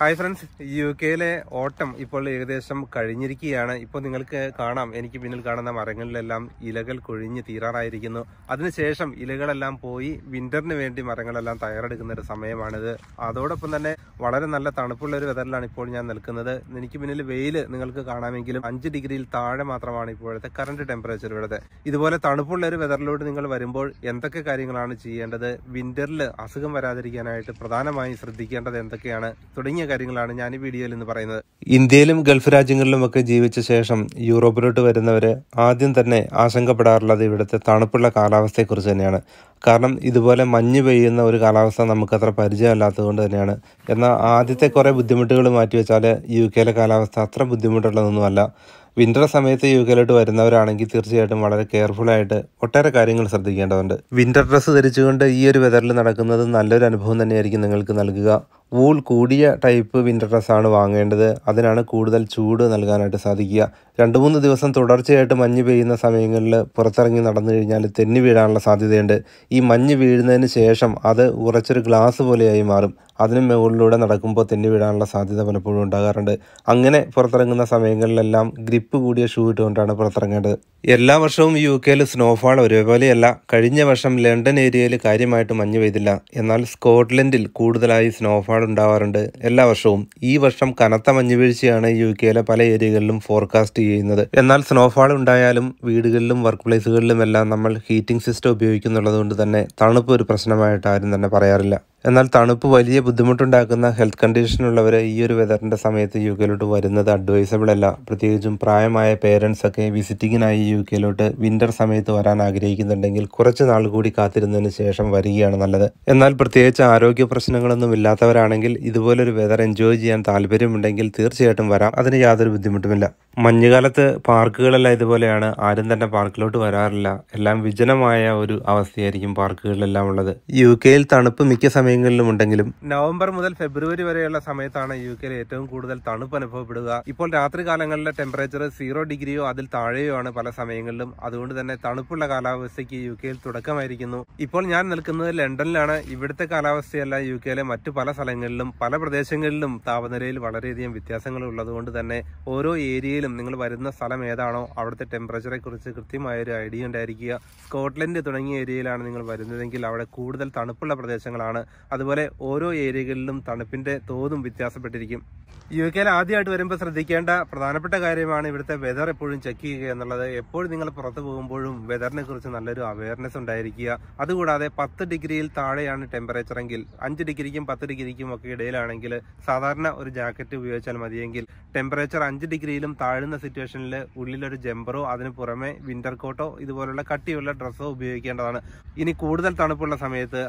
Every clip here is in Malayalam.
ഹായ് ഫ്രണ്ട്സ് യു കെയിലെ ഓട്ടം ഇപ്പോൾ ഏകദേശം കഴിഞ്ഞിരിക്കുകയാണ് ഇപ്പോൾ നിങ്ങൾക്ക് കാണാം എനിക്ക് പിന്നിൽ കാണുന്ന മരങ്ങളിലെല്ലാം ഇലകൾ കൊഴിഞ്ഞ് തീരാറായിരിക്കുന്നു അതിനുശേഷം ഇലകളെല്ലാം പോയി വിന്ററിന് വേണ്ടി മരങ്ങളെല്ലാം തയ്യാറെടുക്കുന്ന ഒരു സമയമാണിത് അതോടൊപ്പം തന്നെ വളരെ നല്ല തണുപ്പുള്ള ഒരു വെതറിലാണ് ഇപ്പോൾ ഞാൻ നിൽക്കുന്നത് എനിക്ക് പിന്നിൽ വെയിൽ നിങ്ങൾക്ക് കാണാമെങ്കിലും അഞ്ച് ഡിഗ്രിയിൽ താഴെ മാത്രമാണ് ഇപ്പോഴത്തെ കറണ്ട് ടെമ്പറേച്ചർ ഉള്ളത് ഇതുപോലെ തണുപ്പുള്ള ഒരു വെതറിലോട്ട് നിങ്ങൾ വരുമ്പോൾ എന്തൊക്കെ കാര്യങ്ങളാണ് ചെയ്യേണ്ടത് വിന്ററിൽ അസുഖം വരാതിരിക്കാനായിട്ട് പ്രധാനമായും ശ്രദ്ധിക്കേണ്ടത് എന്തൊക്കെയാണ് തുടങ്ങിയ കാര്യങ്ങളാണ് ഞാൻ ഈ വീഡിയോയിൽ ഇന്ന് പറയുന്നത് ഇന്ത്യയിലും ഗൾഫ് രാജ്യങ്ങളിലുമൊക്കെ ജീവിച്ച ശേഷം യൂറോപ്പിലോട്ട് വരുന്നവരെ ആദ്യം തന്നെ ആശങ്കപ്പെടാറുള്ളത് ഇവിടുത്തെ തണുപ്പുള്ള കാലാവസ്ഥയെക്കുറിച്ച് തന്നെയാണ് കാരണം ഇതുപോലെ മഞ്ഞ് പെയ്യുന്ന ഒരു കാലാവസ്ഥ നമുക്കത്ര പരിചയമല്ലാത്തതുകൊണ്ട് തന്നെയാണ് എന്നാൽ ആദ്യത്തെ കുറേ ബുദ്ധിമുട്ടുകൾ മാറ്റിവെച്ചാൽ യു കെയിലെ കാലാവസ്ഥ അത്ര ബുദ്ധിമുട്ടുള്ളതൊന്നുമല്ല വിന്റർ സമയത്ത് യു കെയിലോട്ട് വരുന്നവരാണെങ്കിൽ തീർച്ചയായിട്ടും വളരെ കെയർഫുള്ളായിട്ട് ഒട്ടേറെ കാര്യങ്ങൾ ശ്രദ്ധിക്കേണ്ടതുണ്ട് വിന്റർ ഡ്രസ്സ് ധരിച്ചുകൊണ്ട് ഈ ഒരു വെതറിൽ നടക്കുന്നത് നല്ലൊരു അനുഭവം തന്നെയായിരിക്കും നിങ്ങൾക്ക് നൽകുക വൂൾ കൂടിയ ടൈപ്പ് വിൻ്റർ ഡ്രസ്സാണ് വാങ്ങേണ്ടത് അതിനാണ് കൂടുതൽ ചൂട് നൽകാനായിട്ട് സാധിക്കുക രണ്ട് മൂന്ന് ദിവസം തുടർച്ചയായിട്ട് മഞ്ഞ് പെയ്യുന്ന സമയങ്ങളിൽ പുറത്തിറങ്ങി നടന്നു കഴിഞ്ഞാൽ തെന്നി വീഴാനുള്ള സാധ്യതയുണ്ട് ഈ മഞ്ഞ് വീഴുന്നതിന് ശേഷം അത് ഉറച്ചൊരു ഗ്ലാസ് പോലെയായി മാറും അതിന് മുകളിലൂടെ നടക്കുമ്പോൾ തെന്നി വീഴാനുള്ള സാധ്യത പലപ്പോഴും ഉണ്ടാകാറുണ്ട് അങ്ങനെ പുറത്തിറങ്ങുന്ന സമയങ്ങളിലെല്ലാം ഗ്രിപ്പ് കൂടിയ ഷൂ ഇട്ടുകൊണ്ടാണ് പുറത്തിറങ്ങേണ്ടത് എല്ലാ വർഷവും യു കെയിൽ സ്നോഫാൾ ഒരേപോലെയല്ല കഴിഞ്ഞ വർഷം ലണ്ടൻ ഏരിയയിൽ കാര്യമായിട്ട് മഞ്ഞ് പെയ്തില്ല എന്നാൽ സ്കോട്ട്ലൻഡിൽ കൂടുതലായി സ്നോഫാൾ ഒരുപാടുണ്ടാവാറുണ്ട് എല്ലാ വർഷവും ഈ വർഷം കനത്ത മഞ്ഞുവീഴ്ചയാണ് യു കെയിലെ പല ഏരിയകളിലും ഫോർകാസ്റ്റ് ചെയ്യുന്നത് എന്നാൽ സ്നോഫാൾ ഉണ്ടായാലും വീടുകളിലും വർക്ക് പ്ലേസുകളിലും എല്ലാം നമ്മൾ ഹീറ്റിംഗ് സിസ്റ്റം ഉപയോഗിക്കുന്നുള്ളത് കൊണ്ട് തന്നെ തണുപ്പ് ഒരു പ്രശ്നമായിട്ട് ആരും തന്നെ പറയാറില്ല എന്നാൽ തണുപ്പ് വലിയ ബുദ്ധിമുട്ടുണ്ടാക്കുന്ന ഹെൽത്ത് കണ്ടീഷനുള്ളവർ ഈ ഒരു വെതറിൻ്റെ സമയത്ത് യു കെയിലോട്ട് വരുന്നത് അഡ്വൈസബിൾ അല്ല പ്രത്യേകിച്ചും പ്രായമായ പേരൻസൊക്കെ ഒക്കെ വിസിറ്റിങ്ങിനായി യു കെയിലോട്ട് വിൻ്റർ സമയത്ത് വരാൻ ആഗ്രഹിക്കുന്നുണ്ടെങ്കിൽ കുറച്ച് നാൾ കൂടി കാത്തിരുന്നതിന് ശേഷം വരികയാണ് നല്ലത് എന്നാൽ പ്രത്യേകിച്ച് ആരോഗ്യ പ്രശ്നങ്ങളൊന്നും ഇല്ലാത്തവരാണെങ്കിൽ ഇതുപോലൊരു വെതർ എൻജോയ് ചെയ്യാൻ താല്പര്യമുണ്ടെങ്കിൽ തീർച്ചയായിട്ടും വരാം അതിന് യാതൊരു ബുദ്ധിമുട്ടുമില്ല മഞ്ഞുകാലത്ത് പാർക്കുകളെല്ലാം ഇതുപോലെയാണ് ആരും തന്നെ പാർക്കിലോട്ട് വരാറില്ല എല്ലാം വിജനമായ ഒരു അവസ്ഥയായിരിക്കും പാർക്കുകളിലെല്ലാം ഉള്ളത് യു കെയിൽ തണുപ്പ് മിക്ക സമയം സമയങ്ങളിലും ഉണ്ടെങ്കിലും നവംബർ മുതൽ ഫെബ്രുവരി വരെയുള്ള സമയത്താണ് യു കെയിൽ ഏറ്റവും കൂടുതൽ തണുപ്പ് അനുഭവപ്പെടുക ഇപ്പോൾ രാത്രി കാലങ്ങളിലെ ടെമ്പറേച്ചർ സീറോ ഡിഗ്രിയോ അതിൽ താഴെയോ ആണ് പല സമയങ്ങളിലും അതുകൊണ്ട് തന്നെ തണുപ്പുള്ള കാലാവസ്ഥയ്ക്ക് യു കെയിൽ തുടക്കമായിരിക്കുന്നു ഇപ്പോൾ ഞാൻ നിൽക്കുന്നത് ലണ്ടനിലാണ് ഇവിടുത്തെ കാലാവസ്ഥയല്ല യു കെയിലെ മറ്റു പല സ്ഥലങ്ങളിലും പല പ്രദേശങ്ങളിലും താപനിലയിൽ വളരെയധികം വ്യത്യാസങ്ങൾ ഉള്ളതുകൊണ്ട് തന്നെ ഓരോ ഏരിയയിലും നിങ്ങൾ വരുന്ന സ്ഥലം ഏതാണോ അവിടുത്തെ ടെമ്പറേച്ചറെ കുറിച്ച് കൃത്യമായൊരു ഐഡിയ ഉണ്ടായിരിക്കുക സ്കോട്ട്ലൻഡ് തുടങ്ങിയ ഏരിയയിലാണ് നിങ്ങൾ വരുന്നതെങ്കിൽ അവിടെ കൂടുതൽ തണുപ്പുള്ള പ്രദേശങ്ങളാണ് അതുപോലെ ഓരോ ഏരിയകളിലും തണുപ്പിന്റെ തോതും വ്യത്യാസപ്പെട്ടിരിക്കും യു കെയിൽ ആദ്യമായിട്ട് വരുമ്പോൾ ശ്രദ്ധിക്കേണ്ട പ്രധാനപ്പെട്ട കാര്യമാണ് ഇവിടുത്തെ വെതർ എപ്പോഴും ചെക്ക് ചെയ്യുക എന്നുള്ളത് എപ്പോഴും നിങ്ങൾ പുറത്തു പോകുമ്പോഴും വെതറിനെ കുറിച്ച് നല്ലൊരു അവയർനെസ് ഉണ്ടായിരിക്കുക അതുകൂടാതെ പത്ത് ഡിഗ്രിയിൽ താഴെയാണ് ടെമ്പറേച്ചർ എങ്കിൽ അഞ്ച് ഡിഗ്രിക്കും പത്ത് ഡിഗ്രിക്കും ഒക്കെ ഇടയിലാണെങ്കിൽ സാധാരണ ഒരു ജാക്കറ്റ് ഉപയോഗിച്ചാൽ മതിയെങ്കിൽ ടെമ്പറേച്ചർ അഞ്ച് ഡിഗ്രിയിലും താഴുന്ന സിറ്റുവേഷനിൽ ഉള്ളിലൊരു ജംബറോ അതിന് പുറമെ വിന്റർ കോട്ടോ ഇതുപോലുള്ള കട്ടിയുള്ള ഡ്രസ്സോ ഉപയോഗിക്കേണ്ടതാണ് ഇനി കൂടുതൽ തണുപ്പുള്ള സമയത്ത്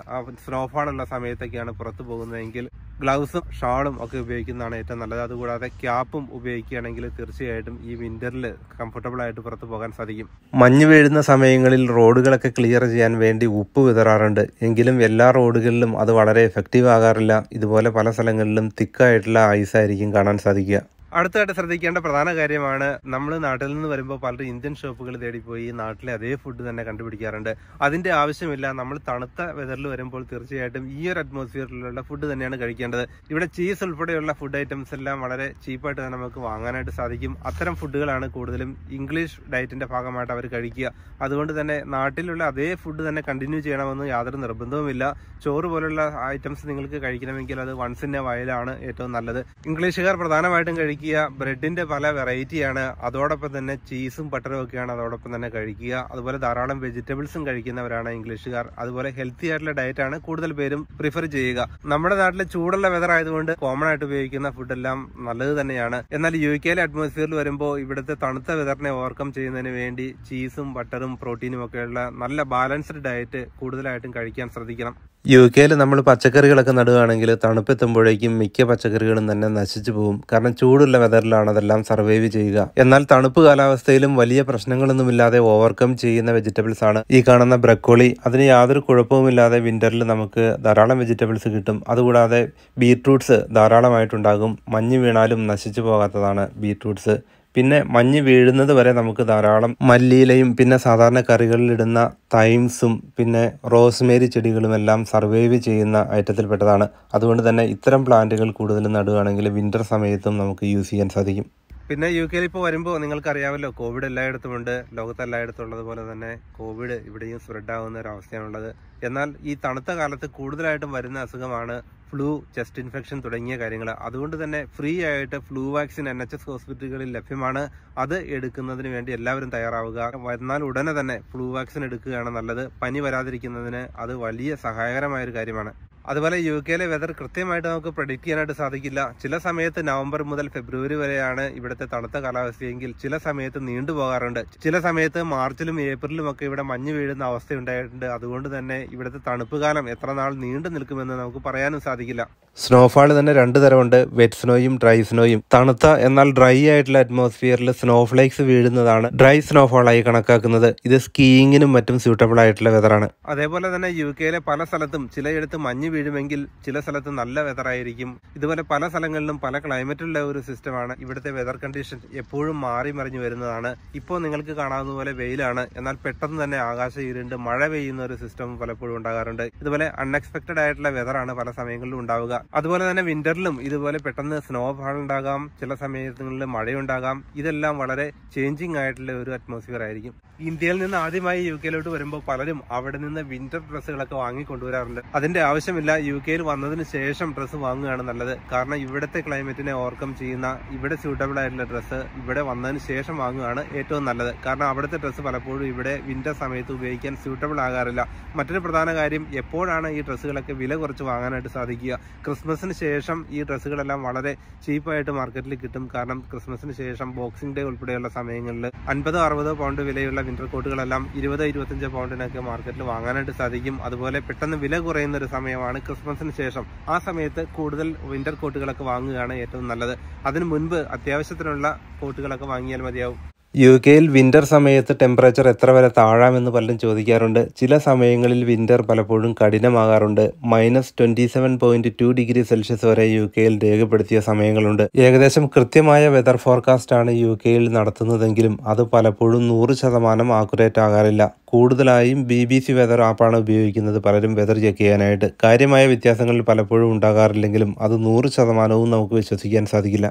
സ്നോഫാളുള്ള സമയത്ത് സമയത്തൊക്കെയാണ് പുറത്തു പോകുന്നതെങ്കിൽ ഗ്ലൗസും ഷാളും ഒക്കെ ഉപയോഗിക്കുന്നതാണ് ഏറ്റവും നല്ലത് അതുകൂടാതെ ക്യാപ്പും ഉപയോഗിക്കുകയാണെങ്കിൽ തീർച്ചയായിട്ടും ഈ വിൻ്ററിൽ കംഫർട്ടബിൾ ആയിട്ട് പുറത്തു പോകാൻ സാധിക്കും മഞ്ഞ് വീഴുന്ന സമയങ്ങളിൽ റോഡുകളൊക്കെ ക്ലിയർ ചെയ്യാൻ വേണ്ടി ഉപ്പ് വിതറാറുണ്ട് എങ്കിലും എല്ലാ റോഡുകളിലും അത് വളരെ എഫക്റ്റീവ് ആകാറില്ല ഇതുപോലെ പല സ്ഥലങ്ങളിലും തിക്കായിട്ടുള്ള ഐസായിരിക്കും കാണാൻ സാധിക്കുക അടുത്തായിട്ട് ശ്രദ്ധിക്കേണ്ട പ്രധാന കാര്യമാണ് നമ്മൾ നാട്ടിൽ നിന്ന് വരുമ്പോൾ പലരും ഇന്ത്യൻ ഷോപ്പുകൾ തേടിപ്പോയി നാട്ടിലെ അതേ ഫുഡ് തന്നെ കണ്ടുപിടിക്കാറുണ്ട് അതിൻ്റെ ആവശ്യമില്ല നമ്മൾ തണുത്ത വെതറിൽ വരുമ്പോൾ തീർച്ചയായിട്ടും ഈ ഒരു അറ്റ്മോസ്ഫിയറിലുള്ള ഫുഡ് തന്നെയാണ് കഴിക്കേണ്ടത് ഇവിടെ ചീസ് ഉൾപ്പെടെയുള്ള ഫുഡ് ഐറ്റംസ് എല്ലാം വളരെ ചീപ്പായിട്ട് തന്നെ നമുക്ക് വാങ്ങാനായിട്ട് സാധിക്കും അത്തരം ഫുഡുകളാണ് കൂടുതലും ഇംഗ്ലീഷ് ഡയറ്റിന്റെ ഭാഗമായിട്ട് അവർ കഴിക്കുക അതുകൊണ്ട് തന്നെ നാട്ടിലുള്ള അതേ ഫുഡ് തന്നെ കണ്ടിന്യൂ ചെയ്യണമെന്ന് യാതൊരു നിർബന്ധവുമില്ല ചോറ് പോലുള്ള ഐറ്റംസ് നിങ്ങൾക്ക് കഴിക്കണമെങ്കിൽ അത് വൺസ് വയലാണ് ഏറ്റവും നല്ലത് ഇംഗ്ലീഷുകാർ പ്രധാനമായിട്ടും കഴിക്കും കഴിക്കുക ബ്രെഡിൻ്റെ പല വെറൈറ്റിയാണ് അതോടൊപ്പം തന്നെ ചീസും ബട്ടറും ഒക്കെയാണ് അതോടൊപ്പം തന്നെ കഴിക്കുക അതുപോലെ ധാരാളം വെജിറ്റബിൾസും കഴിക്കുന്നവരാണ് ഇംഗ്ലീഷുകാർ അതുപോലെ ഹെൽത്തി ആയിട്ടുള്ള ഡയറ്റാണ് കൂടുതൽ പേരും പ്രിഫർ ചെയ്യുക നമ്മുടെ നാട്ടിലെ ചൂടുള്ള വെതർ ആയതുകൊണ്ട് കോമൺ ആയിട്ട് ഉപയോഗിക്കുന്ന ഫുഡെല്ലാം നല്ലത് തന്നെയാണ് എന്നാൽ യു കെയിലെ അറ്റ്മോസ്ഫിയറിൽ വരുമ്പോൾ ഇവിടുത്തെ തണുത്ത വെതറിനെ ഓവർകം ചെയ്യുന്നതിന് വേണ്ടി ചീസും ബട്ടറും പ്രോട്ടീനും ഒക്കെയുള്ള നല്ല ബാലൻസ്ഡ് ഡയറ്റ് കൂടുതലായിട്ടും കഴിക്കാൻ ശ്രദ്ധിക്കണം യു കെയിൽ നമ്മൾ പച്ചക്കറികളൊക്കെ നടുകയാണെങ്കിൽ തണുപ്പെത്തുമ്പോഴേക്കും മിക്ക പച്ചക്കറികളും തന്നെ നശിച്ചു പോകും കാരണം ചൂടുള്ള വെതറിലാണ് അതെല്ലാം സർവൈവ് ചെയ്യുക എന്നാൽ തണുപ്പ് കാലാവസ്ഥയിലും വലിയ പ്രശ്നങ്ങളൊന്നുമില്ലാതെ ഓവർകം ചെയ്യുന്ന വെജിറ്റബിൾസ് ആണ് ഈ കാണുന്ന ബ്രക്കോളി അതിന് യാതൊരു കുഴപ്പവുമില്ലാതെ വിന്ററിൽ നമുക്ക് ധാരാളം വെജിറ്റബിൾസ് കിട്ടും അതുകൂടാതെ ബീട്രൂട്ട്സ് ധാരാളമായിട്ടുണ്ടാകും മഞ്ഞ് വീണാലും നശിച്ചു പോകാത്തതാണ് ബീട്രൂട്ട്സ് പിന്നെ മഞ്ഞ് വീഴുന്നത് വരെ നമുക്ക് ധാരാളം മല്ലിയിലയും പിന്നെ സാധാരണ കറികളിലിടുന്ന തൈംസും പിന്നെ റോസ്മേരി ചെടികളും എല്ലാം സർവൈവ് ചെയ്യുന്ന ഐറ്റത്തിൽപ്പെട്ടതാണ് അതുകൊണ്ട് തന്നെ ഇത്തരം പ്ലാന്റുകൾ കൂടുതലും നടുകയാണെങ്കിൽ വിൻ്റർ സമയത്തും നമുക്ക് യൂസ് ചെയ്യാൻ സാധിക്കും പിന്നെ യു കെയിൽ ഇപ്പോൾ വരുമ്പോൾ നിങ്ങൾക്കറിയാമല്ലോ കോവിഡ് എല്ലായിടത്തും ഉണ്ട് ലോകത്ത് എല്ലായിടത്തും ഉള്ളതുപോലെ തന്നെ കോവിഡ് ഇവിടെയും സ്പ്രെഡ് ആവുന്ന ഒരവസ്ഥയാണുള്ളത് എന്നാൽ ഈ തണുത്ത കാലത്ത് കൂടുതലായിട്ടും വരുന്ന അസുഖമാണ് ഫ്ലൂ ചെസ്റ്റ് ഇൻഫെക്ഷൻ തുടങ്ങിയ കാര്യങ്ങൾ അതുകൊണ്ട് തന്നെ ഫ്രീ ആയിട്ട് flu vaccine N H S ഹോസ്പിറ്റലുകളിൽ ലഭ്യമാണ് അത് എടുക്കുന്നതിന് വേണ്ടി എല്ലാവരും തയ്യാറാവുക വന്നാൽ ഉടനെ തന്നെ ഫ്ലൂ വാക്സിൻ എടുക്കുകയാണ് നല്ലത് പനി വരാതിരിക്കുന്നതിന് അത് വലിയ സഹായകരമായ ഒരു കാര്യമാണ് അതുപോലെ യു കെയിലെ വെതർ കൃത്യമായിട്ട് നമുക്ക് പ്രൊഡിക്റ്റ് ചെയ്യാനായിട്ട് സാധിക്കില്ല ചില സമയത്ത് നവംബർ മുതൽ ഫെബ്രുവരി വരെയാണ് ഇവിടുത്തെ തണുത്ത കാലാവസ്ഥയെങ്കിൽ ചില സമയത്ത് നീണ്ടുപോകാറുണ്ട് ചില സമയത്ത് മാർച്ചിലും ഏപ്രിലും ഒക്കെ ഇവിടെ മഞ്ഞ് വീഴുന്ന അവസ്ഥയുണ്ടായിട്ടുണ്ട് അതുകൊണ്ട് തന്നെ ഇവിടുത്തെ തണുപ്പ് കാലം എത്ര നാൾ നീണ്ടു നിൽക്കുമെന്ന് നമുക്ക് പറയാനും സാധിക്കില്ല സ്നോഫാൾ തന്നെ രണ്ടു തരമുണ്ട് വെറ്റ് സ്നോയും ഡ്രൈ സ്നോയും തണുത്ത എന്നാൽ ഡ്രൈ ആയിട്ടുള്ള അറ്റ്മോസ്ഫിയറിൽ സ്നോഫ്ലേക്സ് വീഴുന്നതാണ് ഡ്രൈ സ്നോഫാളായി കണക്കാക്കുന്നത് ഇത് സ്കീയിങ്ങിനും മറ്റും സ്യൂട്ടബിൾ ആയിട്ടുള്ള വെതറാണ് അതേപോലെ തന്നെ യു കെയിലെ പല സ്ഥലത്തും ചിലയിടത്ത് മഞ്ഞ് മഞ്ഞ് വീഴുമെങ്കിൽ ചില സ്ഥലത്ത് നല്ല വെതറായിരിക്കും ഇതുപോലെ പല സ്ഥലങ്ങളിലും പല ക്ലൈമറ്റുള്ള ഒരു സിസ്റ്റമാണ് ഇവിടുത്തെ വെതർ കണ്ടീഷൻ എപ്പോഴും മാറി മറിഞ്ഞു വരുന്നതാണ് ഇപ്പോൾ നിങ്ങൾക്ക് കാണാവുന്ന പോലെ വെയിലാണ് എന്നാൽ പെട്ടെന്ന് തന്നെ ആകാശം ഇരുണ്ട് മഴ പെയ്യുന്ന ഒരു സിസ്റ്റം പലപ്പോഴും ഉണ്ടാകാറുണ്ട് ഇതുപോലെ അൺഎക്സ്പെക്ടഡ് ആയിട്ടുള്ള വെതറാണ് പല സമയങ്ങളിലും ഉണ്ടാവുക അതുപോലെ തന്നെ വിന്ററിലും ഇതുപോലെ പെട്ടെന്ന് സ്നോ ഫാൾ ഉണ്ടാകാം ചില സമയങ്ങളിൽ മഴയുണ്ടാകാം ഇതെല്ലാം വളരെ ചേഞ്ചിങ് ആയിട്ടുള്ള ഒരു അറ്റ്മോസ്ഫിയർ ആയിരിക്കും ഇന്ത്യയിൽ നിന്ന് ആദ്യമായി യു കെയിലോട്ട് വരുമ്പോൾ പലരും അവിടെ നിന്ന് വിന്റർ ഡ്രസ്സുകളൊക്കെ വാങ്ങിക്കൊണ്ടുവരാറുണ്ട് അതിന്റെ ആവശ്യം ആവശ്യമില്ല യു കെയിൽ വന്നതിന് ശേഷം ഡ്രസ്സ് വാങ്ങുകയാണ് നല്ലത് കാരണം ഇവിടുത്തെ ക്ലൈമറ്റിനെ ഓവർകം ചെയ്യുന്ന ഇവിടെ സ്യൂട്ടബിൾ ആയിട്ടുള്ള ഡ്രസ്സ് ഇവിടെ വന്നതിന് ശേഷം വാങ്ങുകയാണ് ഏറ്റവും നല്ലത് കാരണം അവിടുത്തെ ഡ്രസ്സ് പലപ്പോഴും ഇവിടെ വിൻ്റർ സമയത്ത് ഉപയോഗിക്കാൻ സ്യൂട്ടബിൾ ആകാറില്ല മറ്റൊരു പ്രധാന കാര്യം എപ്പോഴാണ് ഈ ഡ്രസ്സുകളൊക്കെ വില കുറച്ച് വാങ്ങാനായിട്ട് സാധിക്കുക ക്രിസ്മസിന് ശേഷം ഈ ഡ്രസ്സുകളെല്ലാം വളരെ ചീപ്പായിട്ട് മാർക്കറ്റിൽ കിട്ടും കാരണം ക്രിസ്മസിന് ശേഷം ബോക്സിംഗ് ഡേ ഉൾപ്പെടെയുള്ള സമയങ്ങളിൽ അൻപതോ അറുപതോ പൗണ്ട് വിലയുള്ള വിൻ്റർ കോട്ടുകളെല്ലാം ഇരുപതോ ഇരുപത്തഞ്ചോ പൗണ്ടിനൊക്കെ മാർക്കറ്റിൽ വാങ്ങാനായിട്ട് സാധിക്കും അതുപോലെ പെട്ടെന്ന് വില കുറയുന്ന ഒരു സമയമാണ് സമയമാണ് ക്രിസ്മസിന് ശേഷം ആ സമയത്ത് കൂടുതൽ വിന്റർ കോട്ടുകളൊക്കെ വാങ്ങുകയാണ് ഏറ്റവും നല്ലത് അതിനു മുൻപ് അത്യാവശ്യത്തിനുള്ള കോട്ടുകളൊക്കെ വാങ്ങിയാൽ മതിയാവും യു കെയിൽ വിൻ്റർ സമയത്ത് ടെമ്പറേച്ചർ എത്ര വരെ താഴാമെന്ന് പലരും ചോദിക്കാറുണ്ട് ചില സമയങ്ങളിൽ വിൻ്റർ പലപ്പോഴും കഠിനമാകാറുണ്ട് minus twenty seven point two degree Celsius വരെ യു കെയിൽ രേഖപ്പെടുത്തിയ സമയങ്ങളുണ്ട് ഏകദേശം കൃത്യമായ വെതർ ഫോർകാസ്റ്റ് ആണ് യു കെയിൽ നടത്തുന്നതെങ്കിലും അത് പലപ്പോഴും നൂറ് ശതമാനം ആക്കുറേറ്റ് ആകാറില്ല കൂടുതലായും ബി ബി സി വെതർ ആപ്പാണ് ഉപയോഗിക്കുന്നത് പലരും വെതർ ചെക്ക് ചെയ്യാനായിട്ട് കാര്യമായ വ്യത്യാസങ്ങൾ പലപ്പോഴും ഉണ്ടാകാറില്ലെങ്കിലും അത് നൂറ് ശതമാനവും നമുക്ക് വിശ്വസിക്കാൻ സാധിക്കില്ല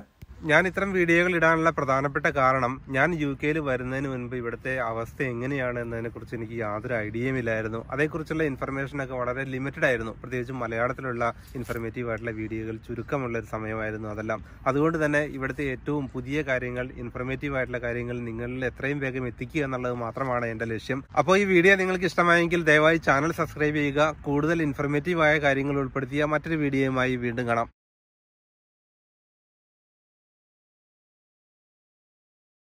ഞാൻ ഇത്തരം വീഡിയോകൾ ഇടാനുള്ള പ്രധാനപ്പെട്ട കാരണം ഞാൻ യു കെയിൽ വരുന്നതിന് മുൻപ് ഇവിടുത്തെ അവസ്ഥ എങ്ങനെയാണ് എന്നതിനെക്കുറിച്ച് എനിക്ക് യാതൊരു ഐഡിയയും ഇല്ലായിരുന്നു അതേക്കുറിച്ചുള്ള ഇൻഫർമേഷനൊക്കെ വളരെ ലിമിറ്റഡ് ആയിരുന്നു പ്രത്യേകിച്ചും മലയാളത്തിലുള്ള ഇൻഫർമേറ്റീവ് ആയിട്ടുള്ള വീഡിയോകൾ ചുരുക്കമുള്ള ഒരു സമയമായിരുന്നു അതെല്ലാം അതുകൊണ്ട് തന്നെ ഇവിടുത്തെ ഏറ്റവും പുതിയ കാര്യങ്ങൾ ഇൻഫർമേറ്റീവ് ആയിട്ടുള്ള കാര്യങ്ങൾ നിങ്ങളിൽ എത്രയും വേഗം എത്തിക്കുക എന്നുള്ളത് മാത്രമാണ് എൻ്റെ ലക്ഷ്യം അപ്പോൾ ഈ വീഡിയോ നിങ്ങൾക്ക് ഇഷ്ടമായെങ്കിൽ ദയവായി ചാനൽ സബ്സ്ക്രൈബ് ചെയ്യുക കൂടുതൽ ഇൻഫർമേറ്റീവ് ആയ കാര്യങ്ങൾ ഉൾപ്പെടുത്തിയ മറ്റൊരു വീഡിയോയുമായി വീണ്ടും കാണാം